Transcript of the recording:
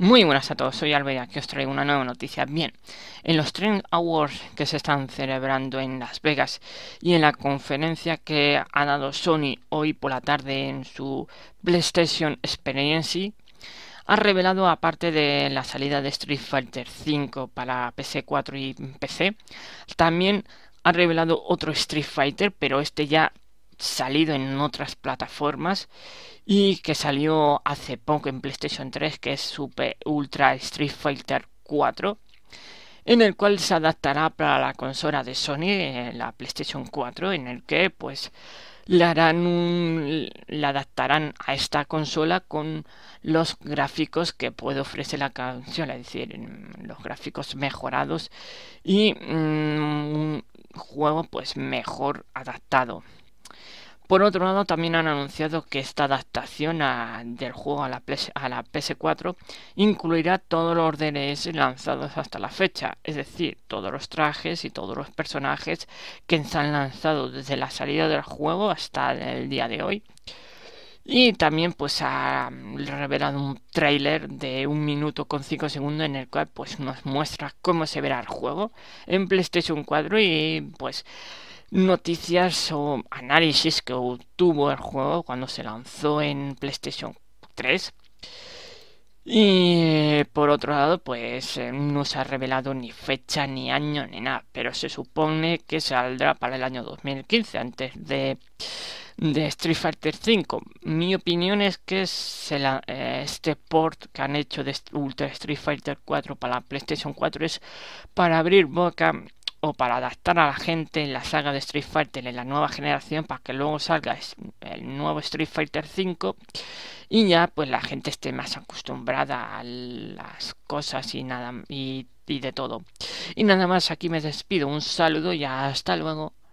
Muy buenas a todos, soy Alvea que os traigo una nueva noticia. Bien, en los Trend Awards que se están celebrando en Las Vegas y en la conferencia que ha dado Sony hoy por la tarde en su PlayStation Experience, ha revelado, aparte de la salida de Street Fighter V para PC4 y PC, también ha revelado otro Street Fighter, pero este ya salido en otras plataformas y que salió hace poco en PlayStation 3, que es Super Ultra Street Fighter 4, en el cual se adaptará para la consola de Sony, eh, la PlayStation 4, en el que pues la harán la adaptarán a esta consola con los gráficos que puede ofrecer la consola, es decir, los gráficos mejorados y mm, un juego pues mejor adaptado. Por otro lado, también han anunciado que esta adaptación del juego a la, PS, 4 incluirá todos los DLS lanzados hasta la fecha, es decir, todos los trajes y todos los personajes que se han lanzado desde la salida del juego hasta el día de hoy. Y también pues ha revelado un tráiler de un minuto con 5 segundos en el cual pues nos muestra cómo se verá el juego en PlayStation 4 y pues noticias o análisis que obtuvo el juego cuando se lanzó en PlayStation 3. Y eh, por otro lado, pues eh, no se ha revelado ni fecha, ni año, ni nada, pero se supone que saldrá para el año 2015, antes de, Street Fighter 5 Mi opinión es que se eh, este port que han hecho de Ultra Street Fighter 4 para la PlayStation 4 es para abrir boca o para adaptar a la gente en la saga de Street Fighter en la nueva generación para que luego salga el nuevo Street Fighter 5 y ya pues la gente esté más acostumbrada a las cosas y nada y, y de todo. Y nada más aquí me despido, un saludo y hasta luego.